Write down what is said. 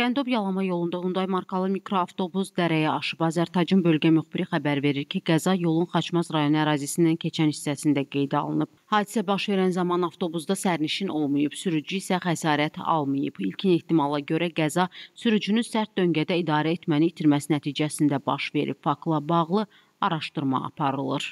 Qəndab Yalama yolunda Hyundai markalı mikroavtobus dərəyə aşıb. Azərtacın bölgə müxbiri xəbər verir ki, qəza yolun Xaçmaz rayonu ərazisindən keçən hissəsində qeydə alınıb. Hadisə baş verən zaman avtobusda sərnişin olmayıb, sürücü isə xəsarət almayıb. İlkin ehtimala görə qəza sürücünün sərt döngədə idarə etməni itirməsi nəticəsində baş verib. Faktla bağlı araşdırma aparılır.